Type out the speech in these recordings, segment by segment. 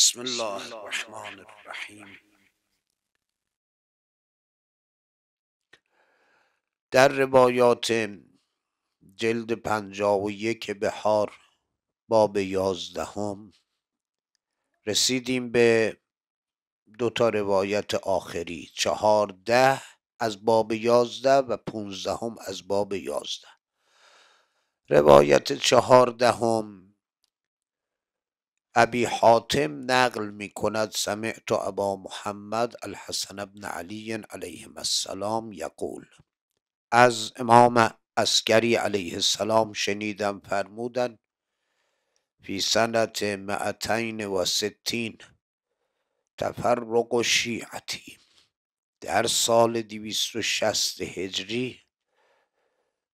بسم الله الرحمن الرحیم در روایات جلد پنجاه و یک بهار باب یازدهم رسیدیم به دو تا روایت آخری چهارده از باب یازده و پونزدهم از باب یازده روایت چهاردهم ابی حاتم نقل می کند سمعت ابا محمد الحسن ابن علی علیه السلام یقول از امام اسکری علیه السلام شنیدم فرمودن فی سنت معتین و ستین تفرق شیعتی در سال دویست و شست هجری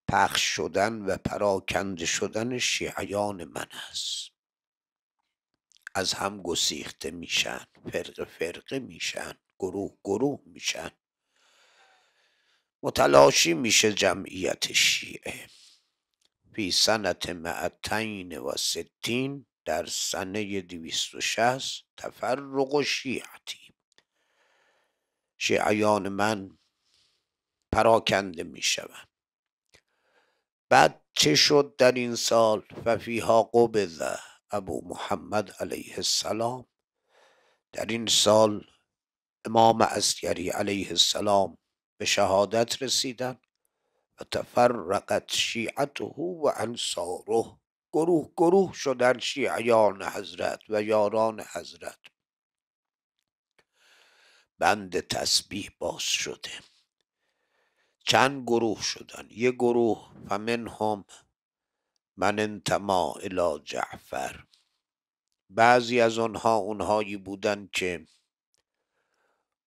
پخش شدن و پراکنده شدن شیعیان من است از هم گسیخته میشن فرق فرقه میشن گروه گروه میشن متلاشی میشه جمعیت شیعه فی سنت معتین و ستین در سنه دویست و شهست تفرق و شیعتی شیعیان من پراکنده میشوند بعد چه شد در این سال و فیها قبضه ابو محمد علیه السلام در این سال امام عسکری علیه السلام به شهادت رسیدن و تفرقت شیعته و انصاره گروه گروه شدن شیعیان حضرت و یاران حضرت بند تسبیح باز شده چند گروه شدن یه گروه فمنهم من انتما الی جعفر بعضی از آنها اونهایی بودند که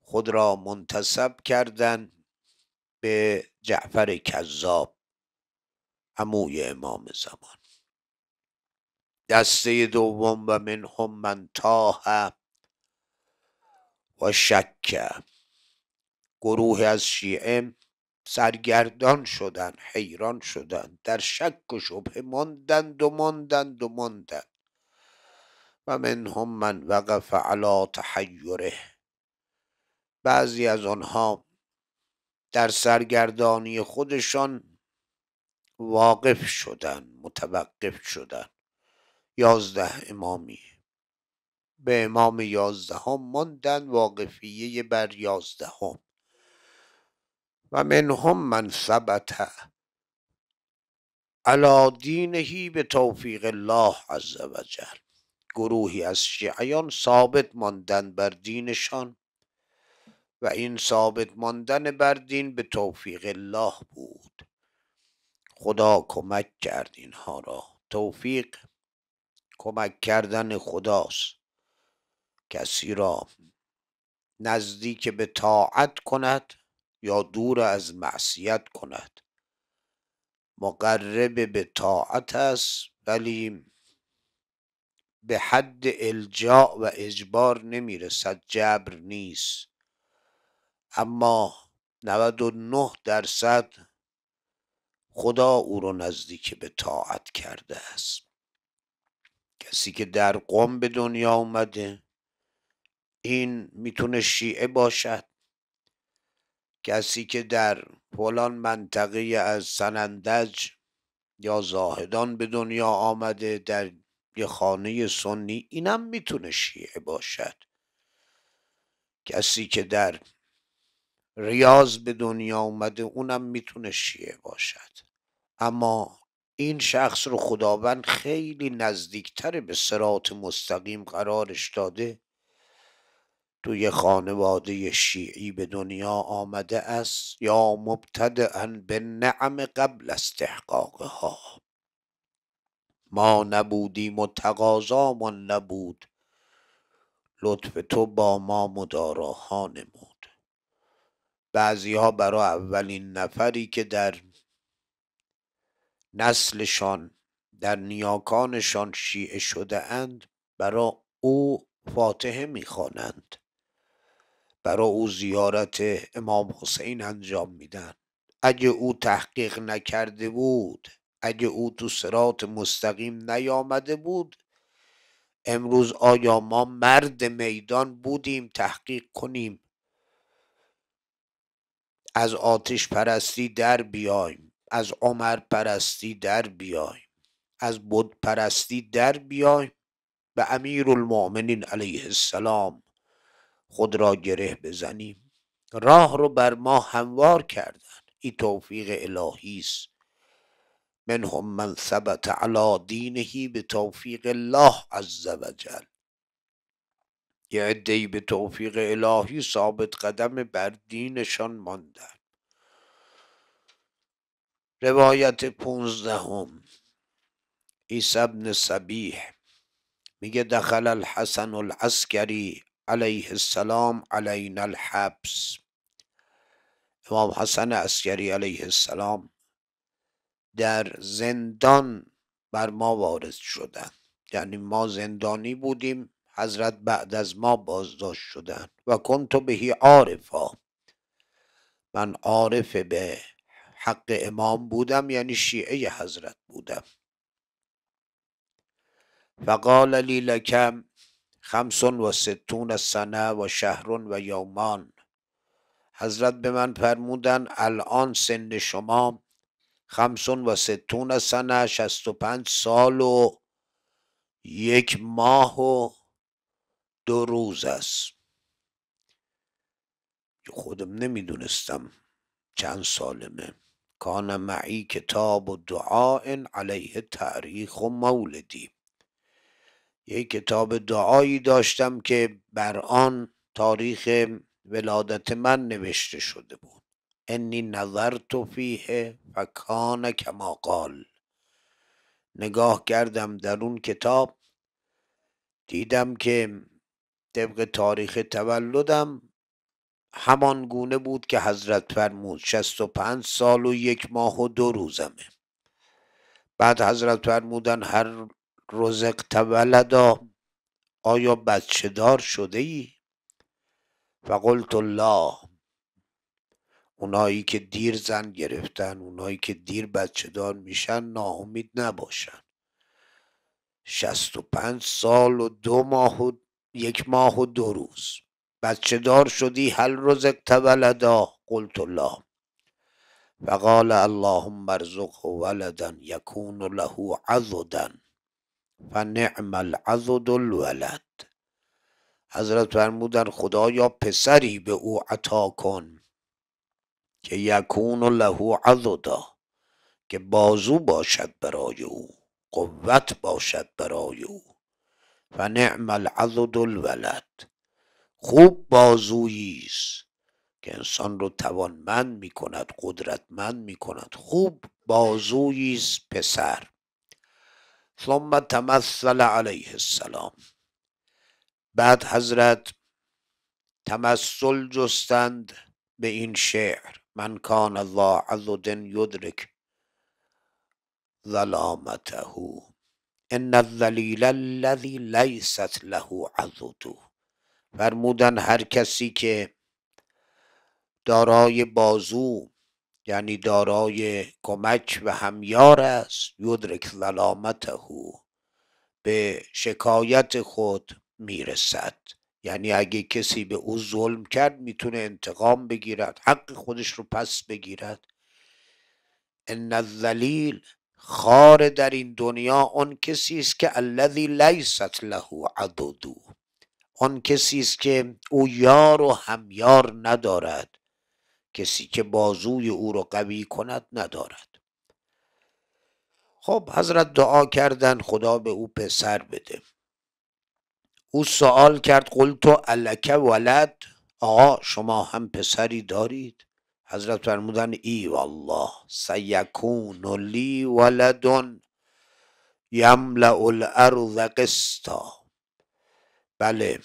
خود را منتصب کردند به جعفر کذاب عموی امام زمان دسته دوم و هم من تاه و شکه گروه از شیعه سرگردان شدن، حیران شدن، در شک و شبه ماندند و ماندند و ماندند و هم من وقف علا تحیره بعضی از آنها در سرگردانی خودشان واقف شدن متوقف شدن یازده امامی به امام یازدهم ماندن واقفیه بر یازدهم و منهم من ثبت علا دینهی به توفیق الله عز وجل گروهی از شیعیان ثابت ماندن بر دینشان و این ثابت ماندن بر دین به توفیق الله بود خدا کمک کرد اینها را توفیق کمک کردن خداست کسی را نزدیک به طاعت کند یا دور از معصیت کند مقرب به طاعت است ولی به حد الجا و اجبار نمیرسد جبر نیست اما 99 درصد خدا او را نزدیک به طاعت کرده است کسی که در قوم به دنیا اومده این میتونه شیعه باشد کسی که در فلان منطقه از سنندج یا زاهدان به دنیا آمده در یه خانه سنی اینم میتونه شیعه باشد کسی که در ریاض به دنیا اومده اونم میتونه شیعه باشد اما این شخص رو خداوند خیلی نزدیکتر به سرات مستقیم قرارش داده توی خانواده شیعی به دنیا آمده است یا مبتدعا به نعم قبل استحقاقها ما نبودیم و تقاضامان نبود لطف تو با ما مداراها نمود بعضی ها برای اولین نفری که در نسلشان در نیاکانشان شیعه شده اند برای او فاتحه میخوانند برای او زیارت امام حسین انجام میدن اگه او تحقیق نکرده بود اگه او تو سرات مستقیم نیامده بود امروز آیا ما مرد میدان بودیم تحقیق کنیم از آتش پرستی در بیایم از عمر پرستی در بیایم از بود پرستی در بیایم به امیر المؤمنین علیه السلام خود را گره بزنیم راه رو بر ما هموار کردن این توفیق الهی است هم من ثبت علا دینهی به توفیق الله عز وجل یه عدهی به توفیق الهی ثابت قدم بر دینشان ماندن روایت پونزدهم عیسی ابن سبیح میگه دخل الحسن العسکری علیه السلام علینا الحبس امام حسن اسکری علیه السلام در زندان بر ما وارد شدند یعنی ما زندانی بودیم حضرت بعد از ما بازداشت شدند و کنت بهی عارفا من عارف به حق امام بودم یعنی شیعه حضرت بودم فقال لی لکم خمسون و ستون سنه و شهرون و یومان حضرت به من فرمودن الان سن شما خمسون و ستون سنه شست و پنج سال و یک ماه و دو روز است خودم نمیدونستم چند سالمه کان معی کتاب و دعاء علیه تاریخ و مولدی یک کتاب دعایی داشتم که بر آن تاریخ ولادت من نوشته شده بود انی نظرت فیه فکان کما قال نگاه کردم در اون کتاب دیدم که طبق تاریخ تولدم همان گونه بود که حضرت فرمود 65 سال و یک ماه و دو روزمه بعد حضرت فرمودن هر رزقت ولدا آیا بچه دار شده ای؟ فقلت الله اونایی که دیر زن گرفتن اونایی که دیر بچه دار میشن ناامید نباشن شست و پنج سال و دو ماه و یک ماه و دو روز بچه دار شدی هل رزق تولدا قلت الله فقال اللهم ارزقه ولدا یکون له عضدا فنعم العضد الولد حضرت فرمودن خدا یا پسری به او عطا کن که یکون له عضدا که بازو باشد برای او قوت باشد برای او فنعم العضد الولد خوب بازویی است که انسان رو توانمند می کند قدرتمند می کند خوب بازویی است پسر ثم تمثل علیه السلام بعد حضرت تمثل جستند به این شعر من کان الله عز یدرک ظلامته ان الذلیل الذی لیست له عضدو فرمودن هر کسی که دارای بازو یعنی دارای کمک و همیار است یدرک ظلامته به شکایت خود میرسد یعنی اگه کسی به او ظلم کرد میتونه انتقام بگیرد حق خودش رو پس بگیرد ان الذلیل خار در این دنیا آن کسی است که الذی لیست له عددو آن کسی است که او یار و همیار ندارد کسی که بازوی او را قوی کند ندارد خب حضرت دعا کردن خدا به او پسر بده او سوال کرد تو الک ولد آقا شما هم پسری دارید حضرت فرمودن ای والله سیکون لی ولدن یملع الارض قسطا بله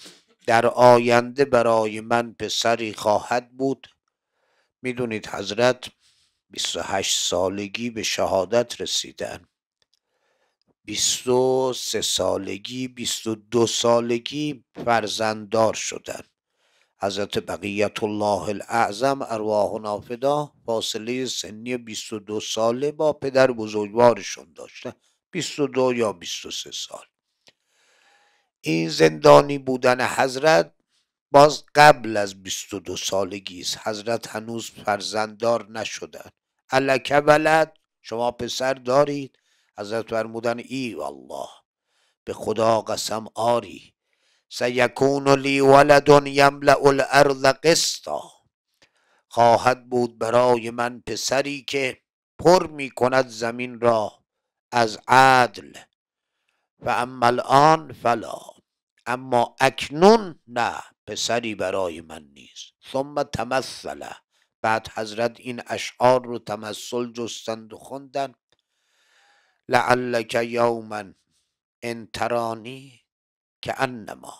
در آینده برای من پسری خواهد بود میدونید حضرت 28 سالگی به شهادت رسیدن 23 سالگی 22 سالگی فرزنددار شدن حضرت بقیت الله الاعظم ارواح نافدا فاصله سنی 22 ساله با پدر بزرگوارشون داشتن 22 یا 23 سال این زندانی بودن حضرت باز قبل از 22 سالگی است حضرت هنوز فرزنددار نشدند الک ولد شما پسر دارید حضرت فرمودن ای والله به خدا قسم آری سیکون لی ولد یملع الارض قسطا خواهد بود برای من پسری که پر می کند زمین را از عدل و اما آن فلا اما اکنون نه پسری برای من نیست ثم تمثله بعد حضرت این اشعار رو تمثل جستند و خوندن لعلک یوما انترانی که انما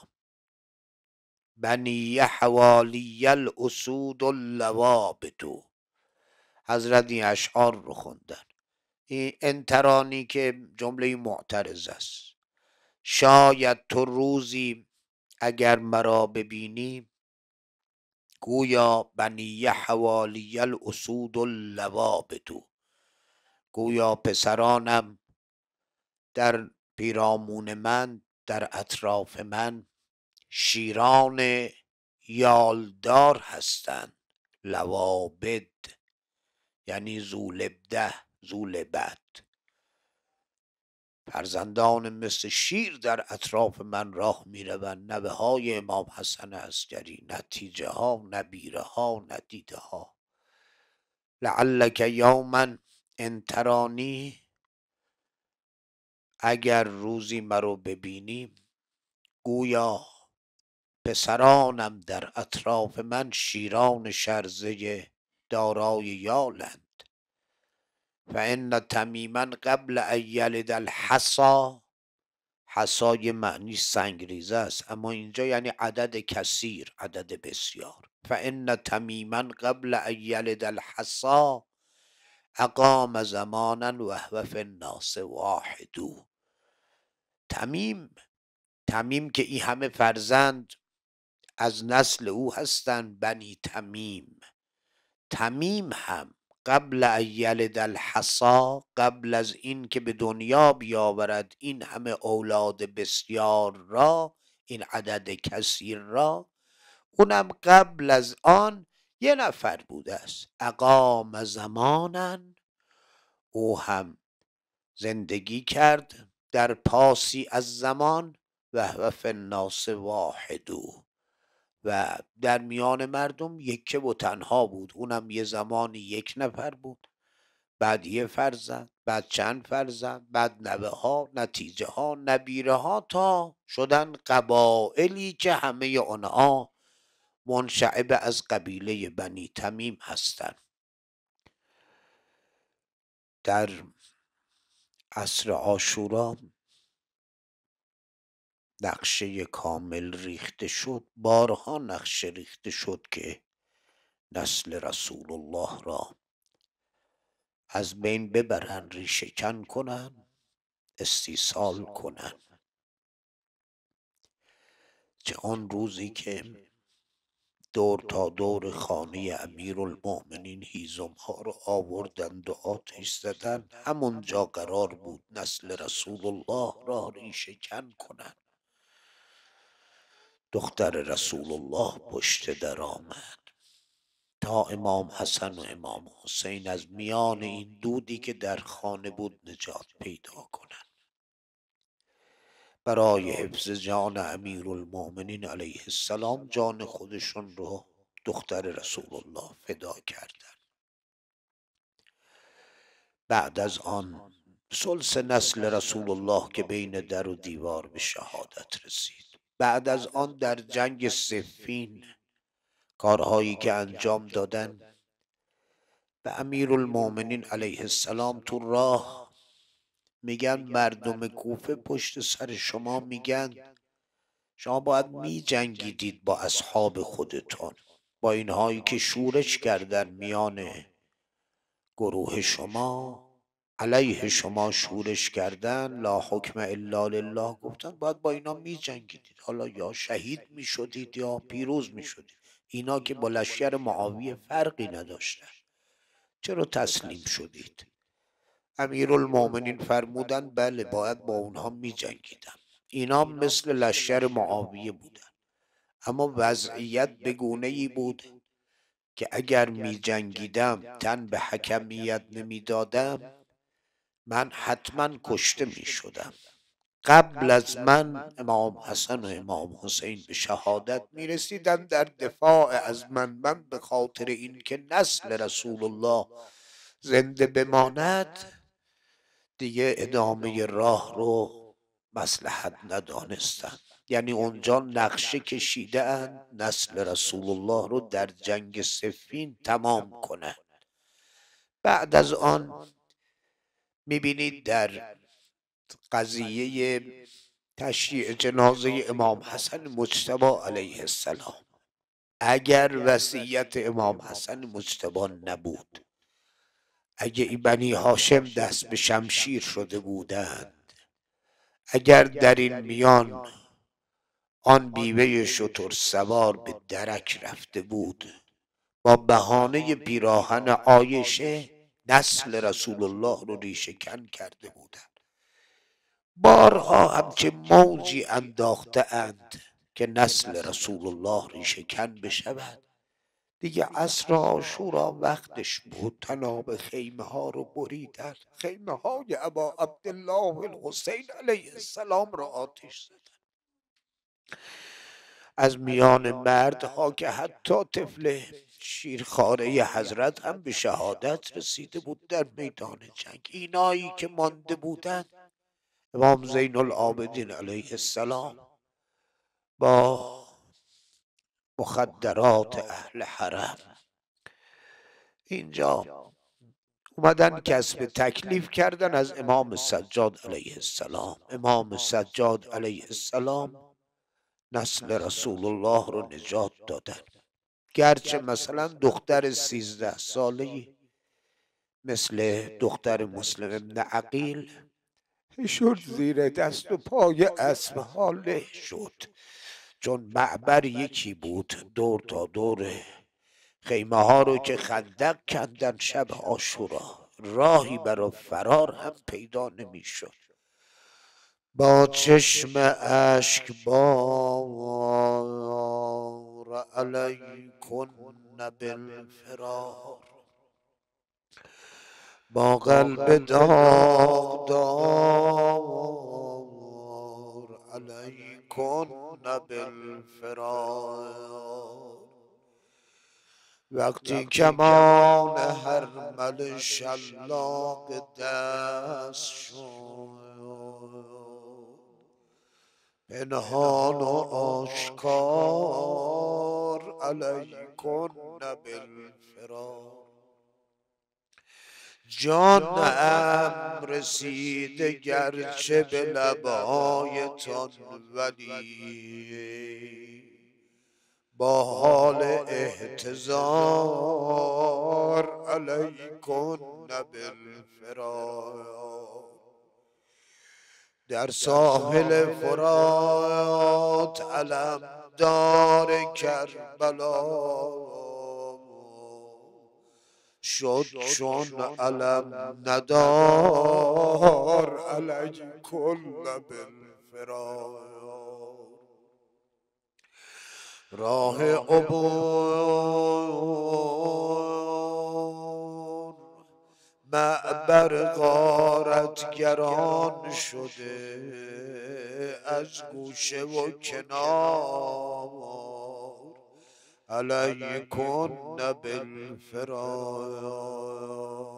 بنی حوالی الاسود تو حضرت این اشعار رو خوندن این انترانی که جمله معترض است شاید تو روزی اگر مرا ببینی گویا بنیه حوالی الاسود تو گویا پسرانم در پیرامون من در اطراف من شیران یالدار هستند لوابد یعنی زولبده زولبد فرزندان مثل شیر در اطراف من راه می روند نبه های امام حسن عسکری نتیجه ها نبیره ها ندیده ها لعلک یوما انترانی اگر روزی مرا ببینی گویا پسرانم در اطراف من شیران شرزه دارای یالند فان تمیما قبل ان یلد الحسا معنی سنگریزه است اما اینجا یعنی عدد کثیر عدد بسیار فان تمیما قبل ان یلد الحسا اقام زمانا وهو فی الناس واحدو تمیم تمیم که این همه فرزند از نسل او هستند بنی تمیم تمیم هم قبل ایلد الحصا قبل از این که به دنیا بیاورد این همه اولاد بسیار را این عدد کثیر را اونم قبل از آن یه نفر بوده است اقام زمانن او هم زندگی کرد در پاسی از زمان و هو فی الناس واحدو و در میان مردم یکه و تنها بود اونم یه زمانی یک نفر بود بعد یه فرزند بعد چند فرزند بعد نوه ها نتیجه ها نبیره ها تا شدن قبائلی که همه آنها منشعب از قبیله بنی تمیم هستند در عصر آشورا نقشه کامل ریخته شد بارها نقشه ریخته شد که نسل رسول الله را از بین ببرن ریشه کن کنن استیصال کنن چه آن روزی که دور تا دور خانه امیر المؤمنین هیزم ها رو آوردند و آتش زدند همونجا قرار بود نسل رسول الله را ریشه کن کنند دختر رسول الله پشت در آمد تا امام حسن و امام حسین از میان این دودی که در خانه بود نجات پیدا کنند برای حفظ جان امیر المؤمنین علیه السلام جان خودشون رو دختر رسول الله فدا کردند بعد از آن سلس نسل رسول الله که بین در و دیوار به شهادت رسید بعد از آن در جنگ سفین کارهایی که انجام دادن به امیر المومنین علیه السلام تو راه میگن مردم کوفه پشت سر شما میگن شما باید می جنگیدید با اصحاب خودتان با اینهایی که شورش کردن میان گروه شما علیه شما شورش کردن لا حکم الا لله گفتن باید با اینا می جنگیدید حالا یا شهید می شدید یا پیروز می شدید اینا که با لشکر معاویه فرقی نداشتن چرا تسلیم شدید المومنین فرمودن بله،, بله باید با اونها می جنگیدم اینا مثل لشکر معاویه بودن اما وضعیت به ای بود که اگر می جنگیدم تن به حکمیت نمی دادم من حتما کشته می شدم قبل از من امام حسن و امام حسین به شهادت می رسیدن در دفاع از من من به خاطر اینکه نسل رسول الله زنده بماند دیگه ادامه راه رو مسلحت ندانستن یعنی, یعنی اونجا نقشه کشیده نسل رسول الله رو در جنگ سفین تمام کنند بعد از آن میبینید در قضیه تشییع جنازه امام حسن مجتبی علیه السلام اگر وصیت امام حسن مجتبی نبود اگه ای بنی هاشم دست به شمشیر شده بودند اگر در این میان آن بیوه شطور سوار به درک رفته بود با بهانه پیراهن آیشه نسل رسول الله رو ریشه کن کرده بودند بارها که موجی انداخته اند که نسل رسول الله ریشه کن بشود دیگه عصر آشورا وقتش بود تناب خیمه ها رو بریدن خیمه های عبا عبدالله الحسین علیه السلام را آتش زدن از میان مردها که حتی طفل شیرخاره حضرت هم به شهادت رسیده بود در میدان جنگ اینایی که مانده بودند امام زین العابدین علیه السلام با مخدرات اهل حرم اینجا اومدن کسب تکلیف کردن از امام سجاد علیه السلام امام سجاد علیه السلام نسل رسول الله رو نجات دادن گرچه مثلا دختر سیزده ساله مثل دختر مسلم ابن عقیل شد زیر دست و پای اسم حاله شد چون معبر یکی بود دور تا دور خیمه ها رو که خندق کندن شب آشورا راهی برا فرار هم پیدا نمیشد با چشم اشک با علیکن بالفرار با قلب دادار علیکن بالفرار وقتی کمان هر مل شلاق دست شد پنهان و آشکار علیکن بالفرار جان ام رسیده گرچه به لبهایتان ولی با حال احتضار علیکن بالفرار در ساحل فرات علم دار کربلا شد چون علم ندار علی کل بالفرار راه عبور معبر غارتگران شده از گوشه و کنار علیکن بالفرار